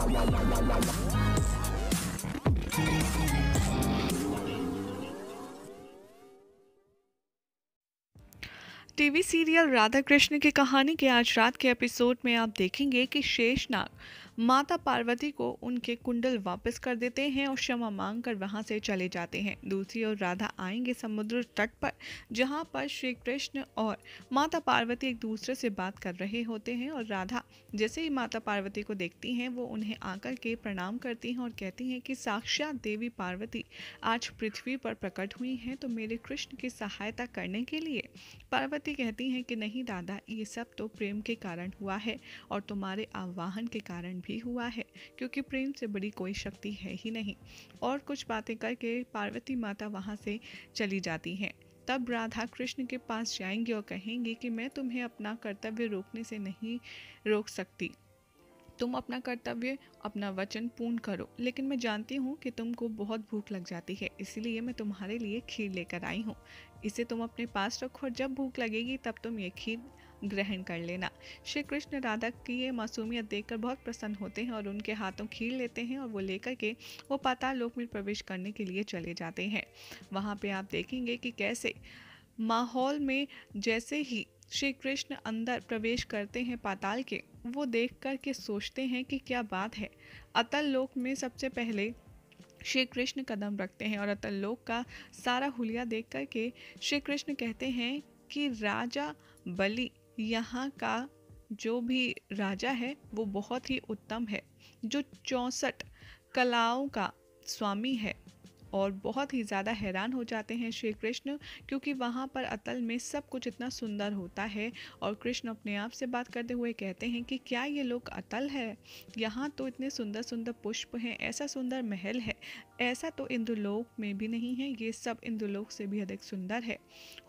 TV serial Radha Krishna की कहानी के आज रात के एपिसोड में आप देखेंगे कि शेषनाग माता पार्वती को उनके कुंडल वापस कर देते हैं और क्षमा मांग कर वहाँ से चले जाते हैं दूसरी ओर राधा आएंगे समुद्र तट पर जहाँ पर श्री कृष्ण और माता पार्वती एक दूसरे से बात कर रहे होते हैं और राधा जैसे ही माता पार्वती को देखती हैं वो उन्हें आकर के प्रणाम करती हैं और कहती हैं कि साक्षात देवी पार्वती आज पृथ्वी पर प्रकट हुई हैं तो मेरे कृष्ण की सहायता करने के लिए पार्वती कहती हैं कि नहीं दादा ये सब तो प्रेम के कारण हुआ है और तुम्हारे आवाहन के कारण भी भी हुआ है क्योंकि प्रेम से बड़ी कोई शक्ति है ही नहीं और कुछ बातें करके पार्वती माता वहाँ से चली जाती हैं तब राधा कृष्ण के पास जाएंगी और कहेंगी कि मैं तुम्हें अपना कर्तव्य रोकने से नहीं रोक सकती तुम अपना कर्तव्य अपना वचन पूर्ण करो लेकिन मैं जानती हूँ कि तुमको बहुत भूख लग जाती है इसलिए मैं तुम्हारे लिए खीर लेकर आई हूँ इसे तुम अपने पास रखो और जब भूख लगेगी तब तुम ये खीर ग्रहण कर लेना श्री कृष्ण राधा की ये मासूमियत देखकर बहुत प्रसन्न होते हैं और उनके हाथों खीर लेते हैं और वो लेकर के वो पाताल लोक में प्रवेश करने के लिए चले जाते हैं वहाँ पे आप देखेंगे कि कैसे माहौल में जैसे ही श्री कृष्ण अंदर प्रवेश करते हैं पाताल के वो देख कर के सोचते हैं कि क्या बात है अतल लोक में सबसे पहले श्री कृष्ण कदम रखते हैं और अतल लोक का सारा हुलिया देख कर के श्री कृष्ण कहते हैं कि राजा बलि यहाँ का जो भी राजा है वो बहुत ही उत्तम है जो चौंसठ कलाओं का स्वामी है और बहुत ही ज़्यादा हैरान हो जाते हैं श्री कृष्ण क्योंकि वहाँ पर अतल में सब कुछ इतना सुंदर होता है और कृष्ण अपने आप से बात करते हुए कहते हैं कि क्या ये लोग अतल है यहाँ तो इतने सुंदर सुंदर पुष्प हैं ऐसा सुंदर महल है ऐसा तो इंद्रलोक में भी नहीं है ये सब इंद्रलोक से भी अधिक सुंदर है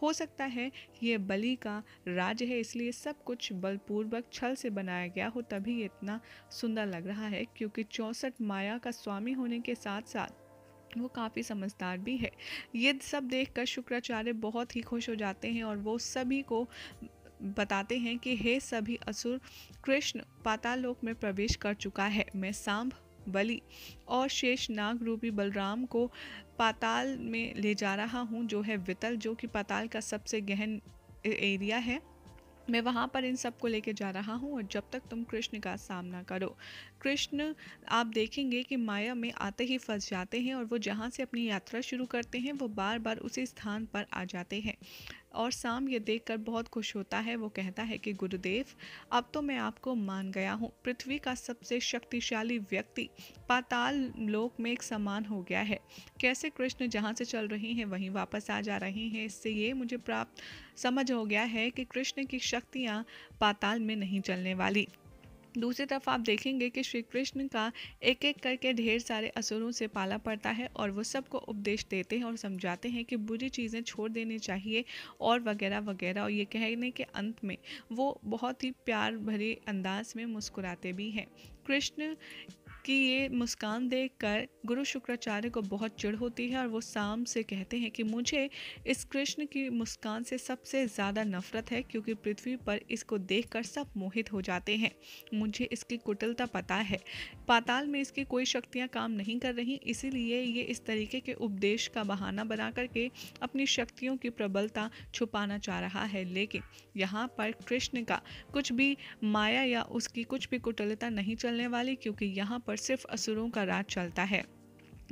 हो सकता है ये बलि का राज है इसलिए सब कुछ बलपूर्वक छल से बनाया गया हो तभी ये इतना सुंदर लग रहा है क्योंकि चौंसठ माया का स्वामी होने के साथ साथ वो काफ़ी समझदार भी है ये सब देख कर शुक्राचार्य बहुत ही खुश हो जाते हैं और वो सभी को बताते हैं कि हे सभी असुर कृष्ण पातालोक में प्रवेश कर चुका है मैं सांभ बलि और शेष नाग रूपी बलराम को पाताल में ले जा रहा हूँ जो है वितल जो कि पाताल का सबसे गहन एरिया है मैं वहाँ पर इन सब को लेके जा रहा हूँ और जब तक तुम कृष्ण का सामना करो कृष्ण आप देखेंगे कि माया में आते ही फंस जाते हैं और वो जहाँ से अपनी यात्रा शुरू करते हैं वो बार बार उसी स्थान पर आ जाते हैं और शाम ये देखकर बहुत खुश होता है वो कहता है कि गुरुदेव अब तो मैं आपको मान गया हूँ पृथ्वी का सबसे शक्तिशाली व्यक्ति पाताल लोक में एक समान हो गया है कैसे कृष्ण जहाँ से चल रही हैं वहीं वापस आ जा रहे हैं इससे ये मुझे प्राप्त समझ हो गया है कि कृष्ण की शक्तियाँ पाताल में नहीं चलने वाली दूसरी तरफ आप देखेंगे कि श्री कृष्ण का एक एक करके ढेर सारे असुरों से पाला पड़ता है और वो सबको उपदेश देते हैं और समझाते हैं कि बुरी चीज़ें छोड़ देनी चाहिए और वगैरह वगैरह और ये कहने के अंत में वो बहुत ही प्यार भरे अंदाज में मुस्कुराते भी हैं कृष्ण कि ये मुस्कान देख कर गुरु शुक्राचार्य को बहुत चिढ़ होती है और वो शाम से कहते हैं कि मुझे इस कृष्ण की मुस्कान से सबसे ज़्यादा नफरत है क्योंकि पृथ्वी पर इसको देखकर सब मोहित हो जाते हैं मुझे इसकी कुटिलता पता है पाताल में इसकी कोई शक्तियाँ काम नहीं कर रही इसीलिए ये इस तरीके के उपदेश का बहाना बना करके अपनी शक्तियों की प्रबलता छुपाना चाह रहा है लेकिन यहाँ पर कृष्ण का कुछ भी माया या उसकी कुछ भी कुटिलता नहीं चलने वाली क्योंकि यहाँ पर पर सिर्फ असुरों का राज चलता है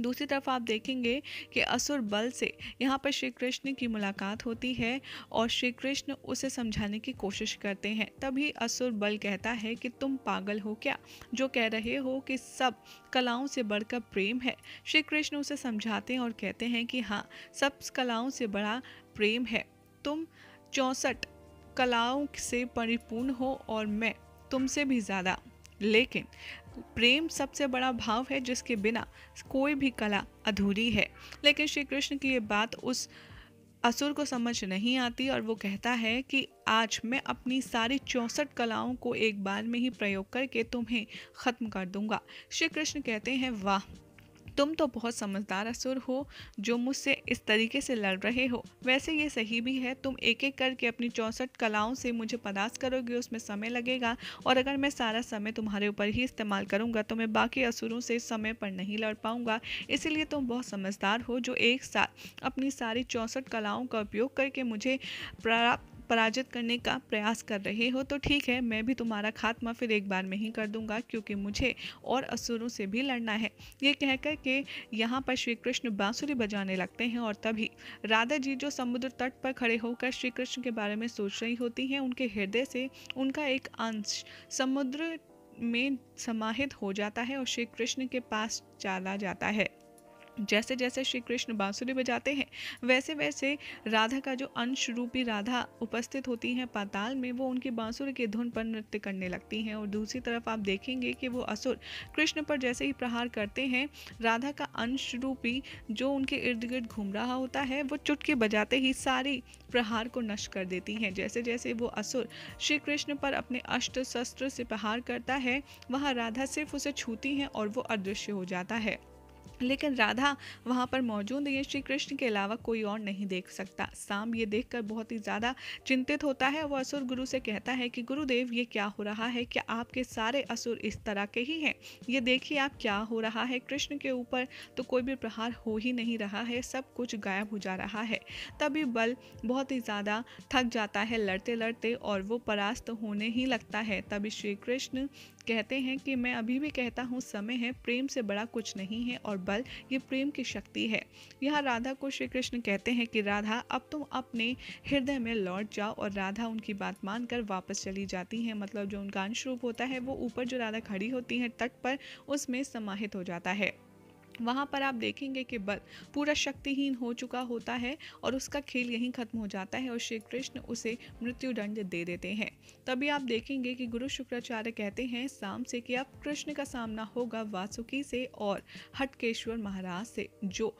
दूसरी तरफ आप देखेंगे कि असुर बल से यहाँ पर श्री कृष्ण की मुलाकात होती है और श्री कृष्ण उसे समझाने की कोशिश करते हैं तभी असुर बल कहता है कि तुम पागल हो क्या जो कह रहे हो कि सब कलाओं से बढ़कर प्रेम है श्री कृष्ण उसे समझाते हैं और कहते हैं कि हाँ सब कलाओं से बड़ा प्रेम है तुम चौंसठ कलाओं से परिपूर्ण हो और मैं तुमसे भी ज़्यादा लेकिन प्रेम सबसे बड़ा भाव है जिसके बिना कोई भी कला अधूरी है लेकिन श्री कृष्ण की ये बात उस असुर को समझ नहीं आती और वो कहता है कि आज मैं अपनी सारी चौंसठ कलाओं को एक बार में ही प्रयोग करके तुम्हें ख़त्म कर दूंगा श्री कृष्ण कहते हैं वाह तुम तो बहुत समझदार असुर हो जो मुझसे इस तरीके से लड़ रहे हो वैसे ये सही भी है तुम एक एक करके अपनी चौंसठ कलाओं से मुझे पदास करोगे उसमें समय लगेगा और अगर मैं सारा समय तुम्हारे ऊपर ही इस्तेमाल करूँगा तो मैं बाकी असुरों से समय पर नहीं लड़ पाऊँगा इसीलिए तुम बहुत समझदार हो जो एक साथ अपनी सारी चौंसठ कलाओं का उपयोग करके मुझे प्राप्त पराजित करने का प्रयास कर रहे हो तो ठीक है मैं भी तुम्हारा खात्मा फिर एक बार में ही कर दूंगा क्योंकि मुझे और असुरों से भी लड़ना है ये कहकर के यहाँ पर श्री कृष्ण बांसुरी बजाने लगते हैं और तभी राधा जी जो समुद्र तट पर खड़े होकर श्री कृष्ण के बारे में सोच रही होती हैं उनके हृदय से उनका एक अंश समुद्र में समाहित हो जाता है और श्री कृष्ण के पास चला जाता है जैसे जैसे श्री कृष्ण बांसुरी बजाते हैं वैसे वैसे राधा का जो अंश रूपी राधा उपस्थित होती हैं पाताल में वो उनकी बांसुरी के धुन पर नृत्य करने लगती हैं और दूसरी तरफ आप देखेंगे कि वो असुर कृष्ण पर जैसे ही प्रहार करते हैं राधा का अंश रूपी जो उनके इर्द गिर्द घूम रहा होता है वो चुटके बजाते ही सारी प्रहार को नष्ट कर देती हैं जैसे जैसे वो असुर श्री कृष्ण पर अपने अष्ट शस्त्र से प्रहार करता है वहाँ राधा सिर्फ उसे छूती हैं और वो अदृश्य हो जाता है लेकिन राधा वहाँ पर मौजूद ये श्री कृष्ण के अलावा कोई और नहीं देख सकता साम ये देख बहुत ही ज़्यादा चिंतित होता है वो असुर गुरु से कहता है कि गुरुदेव ये क्या हो रहा है क्या आपके सारे असुर इस तरह के ही हैं ये देखिए आप क्या हो रहा है कृष्ण के ऊपर तो कोई भी प्रहार हो ही नहीं रहा है सब कुछ गायब हो जा रहा है तभी बल बहुत ही ज़्यादा थक जाता है लड़ते लड़ते और वो परास्त होने ही लगता है तभी श्री कृष्ण कहते हैं कि मैं अभी भी कहता हूँ समय है प्रेम से बड़ा कुछ नहीं है और बल ये प्रेम की शक्ति है यहाँ राधा को श्री कृष्ण कहते हैं कि राधा अब तुम अपने हृदय में लौट जाओ और राधा उनकी बात मानकर वापस चली जाती हैं मतलब जो उनका अंश रूप होता है वो ऊपर जो राधा खड़ी होती हैं तट पर उसमें समाहित हो जाता है वहाँ पर आप देखेंगे कि बल पूरा शक्तिहीन हो चुका होता है और उसका खेल यहीं खत्म हो जाता है और श्री कृष्ण उसे मृत्युदंड दे देते हैं तभी आप देखेंगे कि गुरु शुक्राचार्य कहते हैं शाम से कि अब कृष्ण का सामना होगा वासुकी से और हटकेश्वर महाराज से जो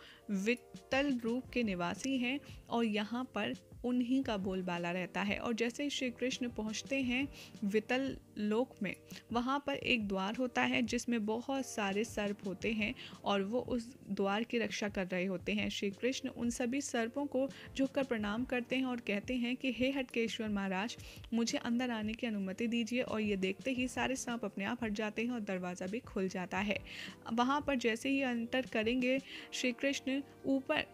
वित्तल रूप के निवासी हैं और यहाँ पर उन्हीं का बोलबाला रहता है और जैसे ही श्री कृष्ण पहुँचते हैं वितल लोक में वहाँ पर एक द्वार होता है जिसमें बहुत सारे सर्प होते हैं और वो उस द्वार की रक्षा कर रहे होते हैं श्री कृष्ण उन सभी सर्पों को झुककर प्रणाम करते हैं और कहते हैं कि हे हटकेश्वर महाराज मुझे अंदर आने की अनुमति दीजिए और ये देखते ही सारे सांप अपने आप हट जाते हैं और दरवाज़ा भी खुल जाता है वहाँ पर जैसे ही अंतर करेंगे श्री कृष्ण ऊपर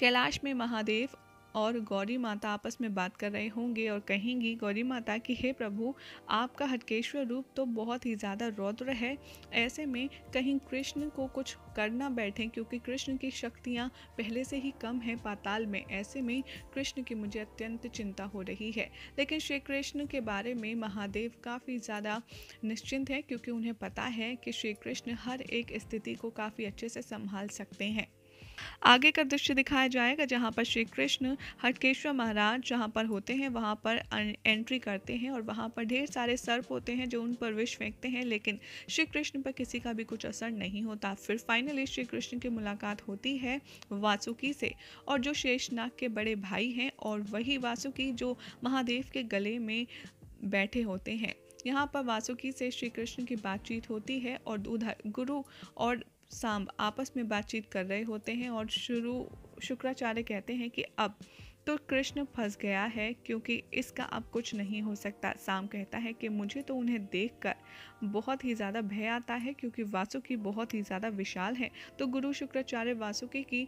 कैलाश में महादेव और गौरी माता आपस में बात कर रहे होंगे और कहेंगी गौरी माता कि हे प्रभु आपका हटकेश्वर रूप तो बहुत ही ज़्यादा रौद्र है ऐसे में कहीं कृष्ण को कुछ करना बैठें क्योंकि कृष्ण की शक्तियाँ पहले से ही कम है पाताल में ऐसे में कृष्ण की मुझे अत्यंत चिंता हो रही है लेकिन श्री कृष्ण के बारे में महादेव काफ़ी ज़्यादा निश्चिंत हैं क्योंकि उन्हें पता है कि श्री कृष्ण हर एक स्थिति को काफ़ी अच्छे से संभाल सकते हैं आगे का दृश्य दिखाया जाएगा जहाँ पर श्री कृष्ण हटकेश्वर महाराज जहाँ पर होते हैं वहाँ पर एंट्री अं-, करते हैं और वहाँ पर ढेर सारे सर्प होते हैं जो उन पर विष फेंकते हैं लेकिन श्री कृष्ण पर किसी का भी कुछ असर नहीं होता फिर फाइनली श्री कृष्ण की मुलाकात होती है वासुकी से और जो शेषनाग के बड़े भाई हैं और वही वासुकी जो महादेव के गले में बैठे होते हैं यहाँ पर वासुकी से श्री कृष्ण की बातचीत होती है और उधर गुरु और सांब आपस में बातचीत कर रहे होते हैं और शुरू शुक्राचार्य कहते हैं कि अब तो कृष्ण फंस गया है क्योंकि इसका अब कुछ नहीं हो सकता साम कहता है कि मुझे तो उन्हें देखकर बहुत ही ज़्यादा भय आता है क्योंकि वासुकी बहुत ही ज़्यादा विशाल है तो गुरु शुक्राचार्य वासुकी की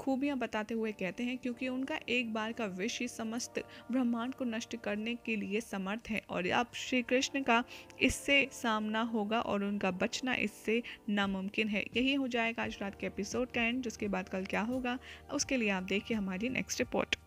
खूबियां बताते हुए कहते हैं क्योंकि उनका एक बार का विष ही समस्त ब्रह्मांड को नष्ट करने के लिए समर्थ है और अब श्री कृष्ण का इससे सामना होगा और उनका बचना इससे नामुमकिन है यही हो जाएगा आज रात के एपिसोड का एंड जिसके बाद कल क्या होगा उसके लिए आप देखिए हमारी नेक्स्ट रिपोर्ट